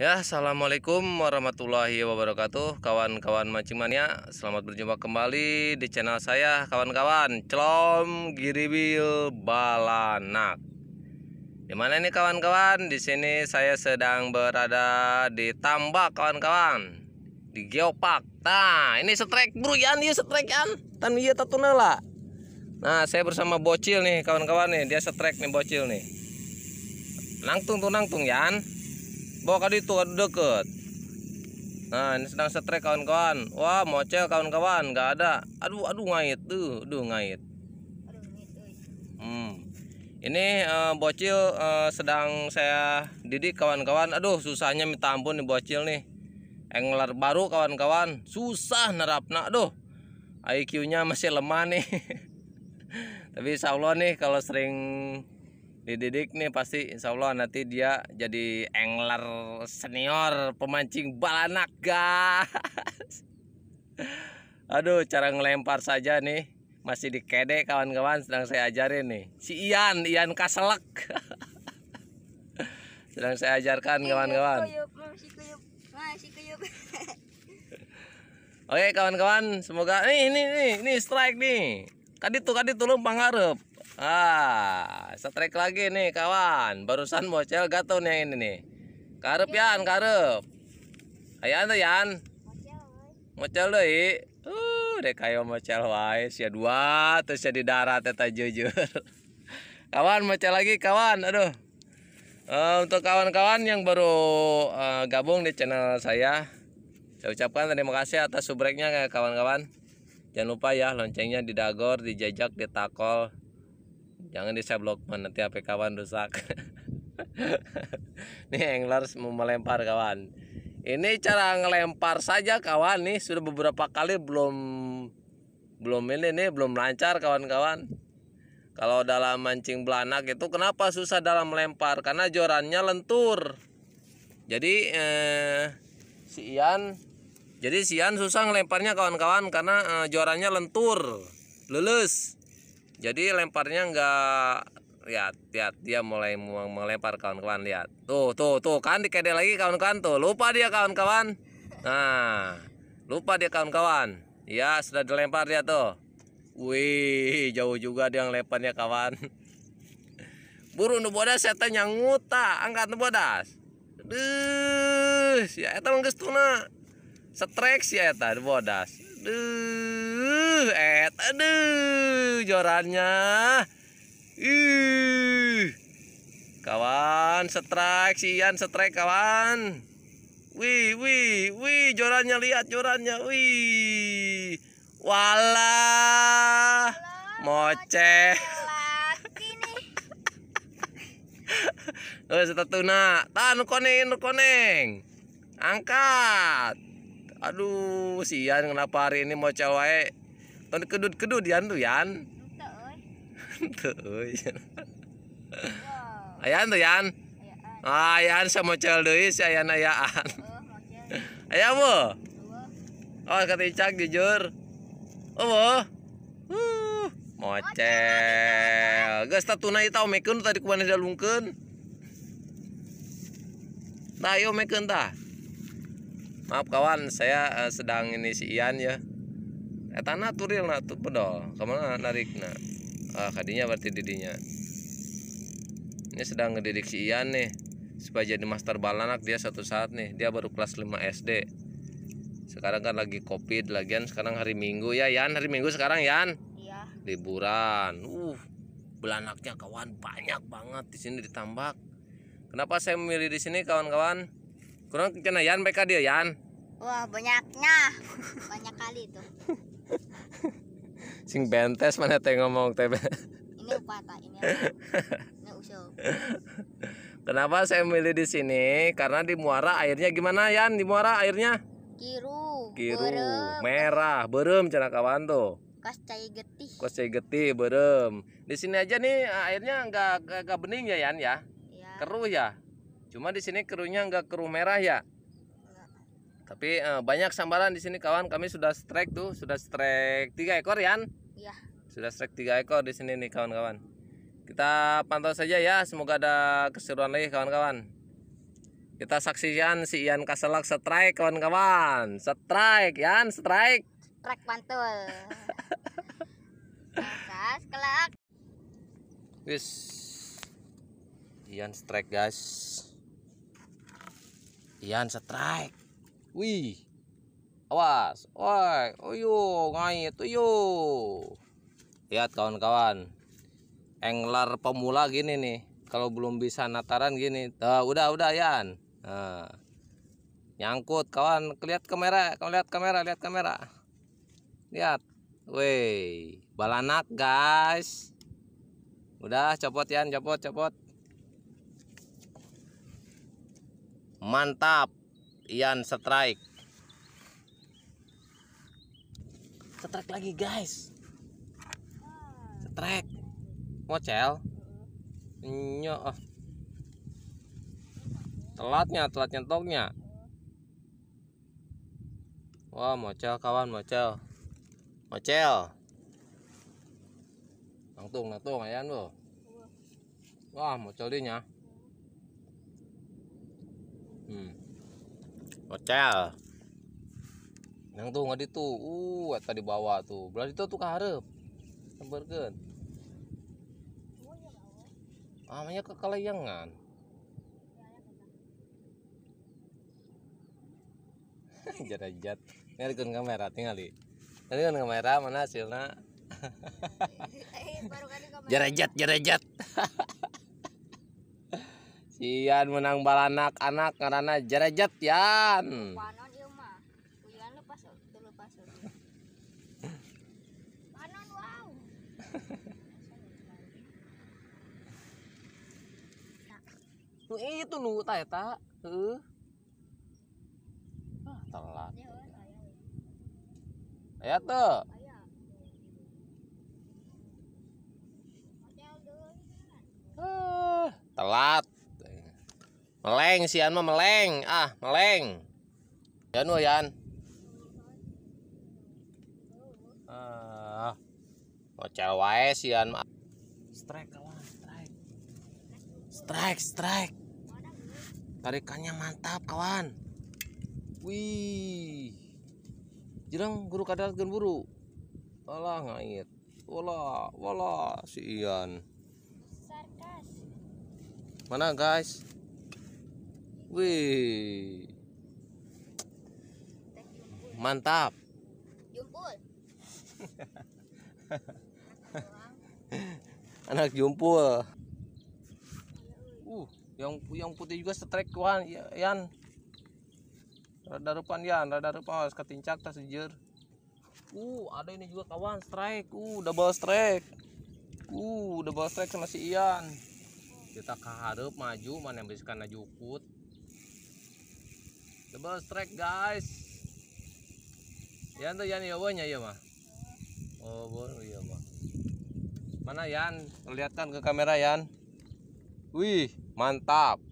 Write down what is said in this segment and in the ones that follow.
Ya, assalamualaikum warahmatullahi wabarakatuh, kawan-kawan mancing mania. Selamat berjumpa kembali di channel saya, kawan-kawan. Celom Giribil Balanak. Dimana ini kawan-kawan? Di sini saya sedang berada di tambak, kawan-kawan. Di geopark. Nah, ini strike bruyan, ya strekan. Ya. Tan iya tatunela. Nah, saya bersama bocil nih, kawan-kawan nih. Dia setrek nih bocil nih. Nangtung tuh nangtung, Yan bawa ke itu ada deket nah ini sedang setrek kawan-kawan wah mocel kawan-kawan nggak ada aduh aduh ngait tuh aduh ngait hmm. ini uh, bocil uh, sedang saya didik kawan-kawan aduh susahnya minta ampun nih bocil nih engler baru kawan-kawan susah nerapna aduh IQ nya masih lemah nih tapi insya Allah nih kalau sering dididik nih pasti insya Allah nanti dia jadi angler senior pemancing balanak gas aduh cara ngelempar saja nih masih di kede kawan-kawan sedang saya ajarin nih si Ian Ian Kaselek sedang saya ajarkan kawan-kawan oke kawan-kawan semoga ini ini nih ini strike nih kadi tuh kadi tuh lumpang pangarep Ah, setrek lagi nih kawan. Barusan bocel gaton yang ini nih. Karep ya. yan, karep. Ayan tuh yan. Bocel. deh. Uh, deh kayo bocel wae sia dua terus di darat eta jujur. kawan bocel lagi kawan. Aduh. Uh, untuk kawan-kawan yang baru uh, gabung di channel saya, saya ucapkan terima kasih atas subreknya kawan-kawan. Jangan lupa ya loncengnya didagor, dijajak, takol, jangan di man nanti HP kawan rusak nih angler mau melempar kawan ini cara ngelempar saja kawan nih sudah beberapa kali belum belum ini nih belum lancar kawan-kawan kalau dalam mancing belanak itu kenapa susah dalam melempar karena jorannya lentur jadi eh, si Ian jadi si Ian susah ngelemparnya kawan-kawan karena eh, jorannya lentur lulus jadi lemparnya enggak lihat lihat dia mulai melempar kawan-kawan lihat tuh tuh tuh kan dikede lagi kawan-kawan tuh lupa dia kawan-kawan nah lupa dia kawan-kawan ya sudah dilempar dia tuh wih jauh juga dia lemparnya kawan buru nu bodas setan yang nguta angkat nu bodas Duh, ya itu mah geus setrek sih ya itu bodas aduh et aduh jorannya uh kawan strike sian strike kawan wih wih wih jorannya lihat jorannya wih wala moce Terus tetap tuna, tahan koneng, koneng, angkat aduh si Yan kenapa hari ini mau cewek ton kedut kedut Yan tuh Yan tuh iya. Ayan tuh Yan ah Yan sama cewek deh si Ayan Ayaan oh, Ayah iya, bu oh kata Icak jujur oh bu uh, mocel oh, gak statuna itu mekun tadi kemana dalungkan Nah, ayo mekun tah. Iya, maaf kawan saya eh, sedang ini si Ian ya eta eh, turil na tuh pedol kemana narik na ah, kadinya berarti didinya ini sedang ngedidik si Ian nih supaya jadi master balanak dia satu saat nih dia baru kelas 5 SD sekarang kan lagi covid lagian sekarang hari minggu ya Yan hari minggu sekarang Yan iya. liburan uh belanaknya kawan banyak banget di sini ditambak kenapa saya memilih di sini kawan-kawan kurang kena Yan mereka dia Yan wah banyaknya banyak kali itu sing bentes mana teh ngomong teh ini patah ini ini usul kenapa saya milih di sini karena di Muara airnya gimana Yan di Muara airnya kiru kiru berem. merah berem cara kawan tuh kos cai getih kos cai getih berem di sini aja nih airnya nggak nggak bening ya Yan ya, ya. keruh ya Cuma di sini kerunya nggak keru merah ya. Tapi eh, banyak sambaran di sini kawan. Kami sudah strike tuh, sudah strike tiga ekor Yan. Iya. Sudah strike tiga ekor di sini nih kawan-kawan. Kita pantau saja ya. Semoga ada keseruan lagi kawan-kawan. Kita saksikan si Ian Kaselak strike kawan-kawan. Strike Ian strike. Strike pantul. Kas kelak. Wis. Ian strike guys. Ian strike. Wih. Awas. Woi, oyo oh, ngait oh, yo. Lihat kawan-kawan. Angler pemula gini nih. Kalau belum bisa nataran gini. Tuh, udah udah Ian. Nah. Nyangkut kawan. Lihat kamera, lihat kamera, lihat kamera. Lihat. Woi, balanak guys. Udah copot Ian, copot, copot. Mantap. Ian strike. Strike lagi, guys. Strike. mocel nyok oh. Telatnya, telat nyentoknya. Wah, mocel kawan, mocel. Mocel. Langsung, tung, ayan lo. Wah, mocel dinya hmm. hotel yang tuh nggak itu uh eta di bawah tuh belah itu tuh keharap bergen namanya ah, kekelayangan jarajat ini kan kamera tinggal di ini kan kamera mana hasilnya eh, jarajat jarajat Sian menang balanak anak karena jerejet Yan. Nu itu nu ta eta. Ya, Heuh. Ah, telat. Aya ya, tuh. Ah, telat. Meleng si Yan meleng. Ah, meleng. Yan Yan. Ah. Ngocel wae si Yan mah. Strike kawan, strike. Strike, strike. Tarikannya mantap kawan. Wih. Jerang guru kadal gen buru. ngait. Wala, wala si Ian. Mana guys? Wih. Mantap. Jumpul. Anak jumpul. Uh, yang yang putih juga setrek wan, ya, Yan. Rada rupan Yan, rada rupan harus ketincak tas jujur. Uh, ada ini juga kawan strike. Uh, double strike. Uh, double strike sama si Ian. Kita keharap maju mana bisa karena jukut double strike guys Yan tuh Yan yawanya iya mah oh baru iya mah mana Yan kelihatan ke kamera Yan wih mantap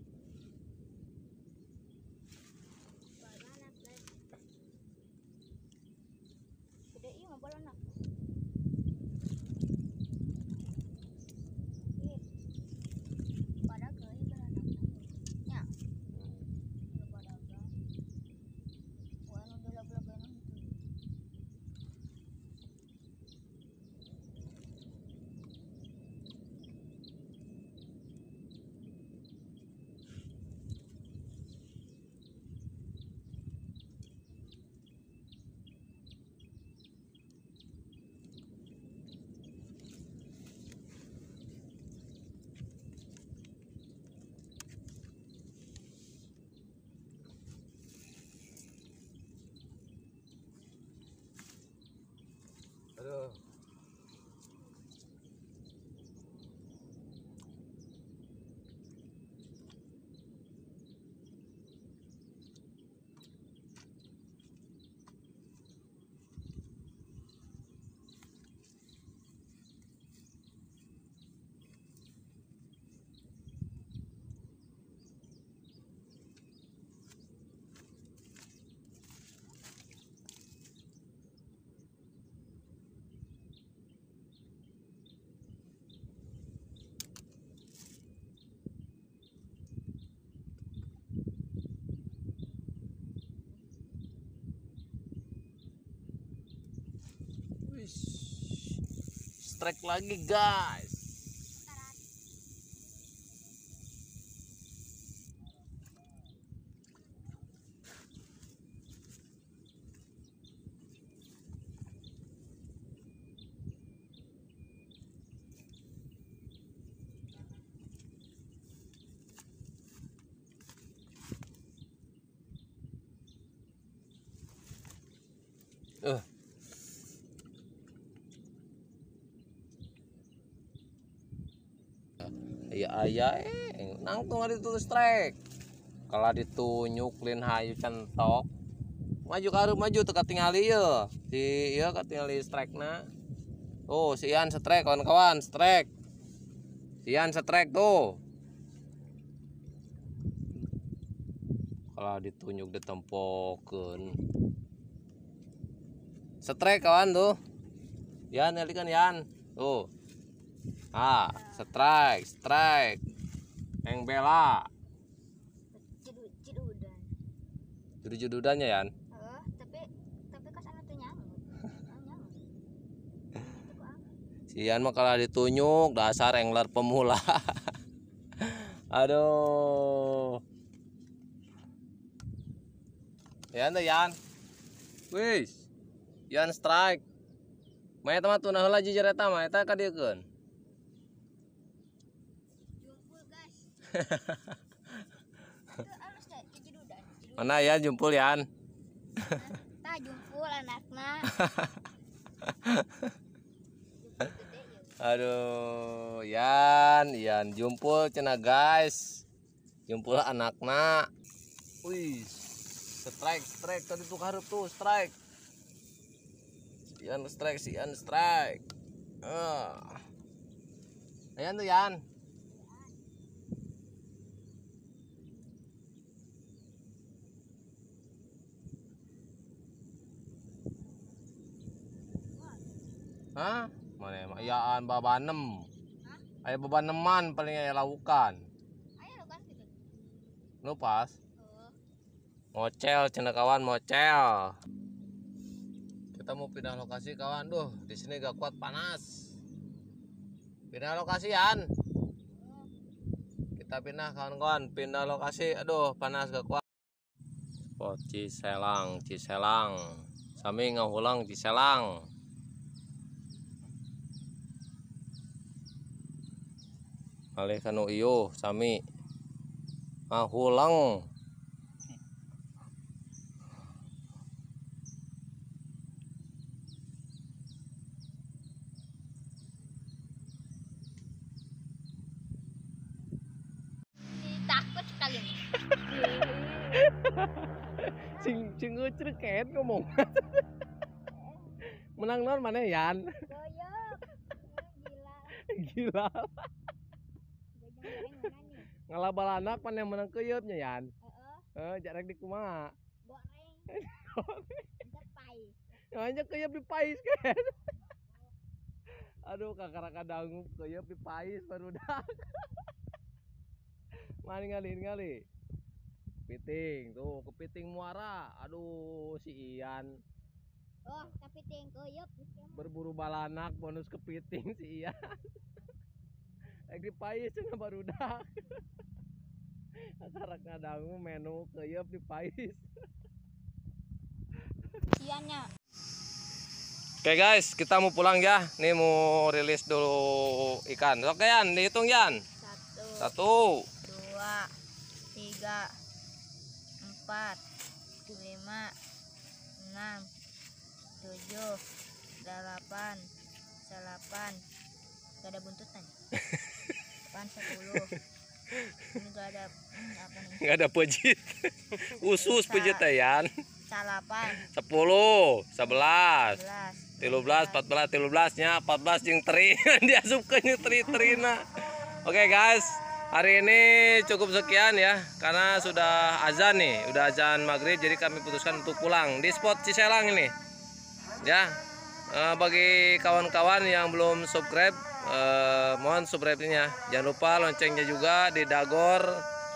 strike lagi guys ayah eh nangtung ada itu trek kalau ditunjuk lin hayu centok maju karu maju teka tingali iya si iya ketingali strike na tuh oh, si Ian strike kawan-kawan strike si Ian strike tuh kalau ditunjuk ditempokin strike kawan tuh Yan, kan Yan. Tuh ah strike strike yang bela jedudan jedu jedudannya ya oh, tapi tapi kan kok sangat nyamuk si Yan mah kalau ditunjuk dasar engler pemula aduh Yan tuh Yan wis Yan strike Maya teman tuh nah lah jujur eta mah eta kan Mana ya jumpul ya? Nah, jumpul anaknya. Aduh, Yan, Yan jumpul cina guys. Jumpul anaknya. Wih, strike, strike tadi tuh harap tuh strike. Yan strike, si Yan strike. Uh. Ayan tuh Yan. Hah? Mana ya? An, babanem. Hah? Aya babaneman paling ayah lakukan. Lupa? lakukan gitu. Lupas. Oh. Mocel cina kawan mocel. Kita mau pindah lokasi kawan. Duh, di sini gak kuat panas. Pindah lokasi An. Oh. Kita pindah kawan-kawan, pindah lokasi. Aduh, panas gak kuat. Spot Ciselang, Ciselang. Sami ngahulang Ciselang. malih kanu iyo sami ahulang takut sekali sing sing ngecreket ngomong menang non mana Yan gila gila ngalabal anak pan yang menang kuyupnya yan eh jarak di kumaha goreng hanya kuyup di pais kan aduh kakak kadang kuyup di pais baru dah maning ngali ngali kepiting tuh kepiting muara aduh si Ian oh kepiting kuyup berburu balanak bonus kepiting si Ian dipais cina dah. Asarakna dangu menu keyep dipais Siannya Oke okay guys, kita mau pulang ya. Nih mau rilis dulu ikan. Oke okay, Yan, dihitung Yan. Satu. Satu. Dua. Tiga. Empat. Lima. Enam. Tujuh. Delapan. Delapan. Gak ada buntutan. 8 10 enggak ada apa nih enggak ada pejit usus pejit ya 8. 10 11 13 14 13 nya 14 jeung teri dia suka nyetri terina oke okay, guys hari ini cukup sekian ya karena sudah azan nih udah azan maghrib jadi kami putuskan untuk pulang di spot Ciselang ini ya eh, bagi kawan-kawan yang belum subscribe eh, mohon subscribe-nya jangan lupa loncengnya juga di didagor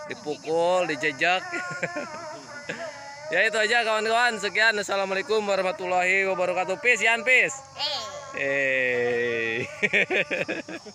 dipukul dijejak ya itu aja kawan-kawan sekian assalamualaikum warahmatullahi wabarakatuh peace yan peace hey.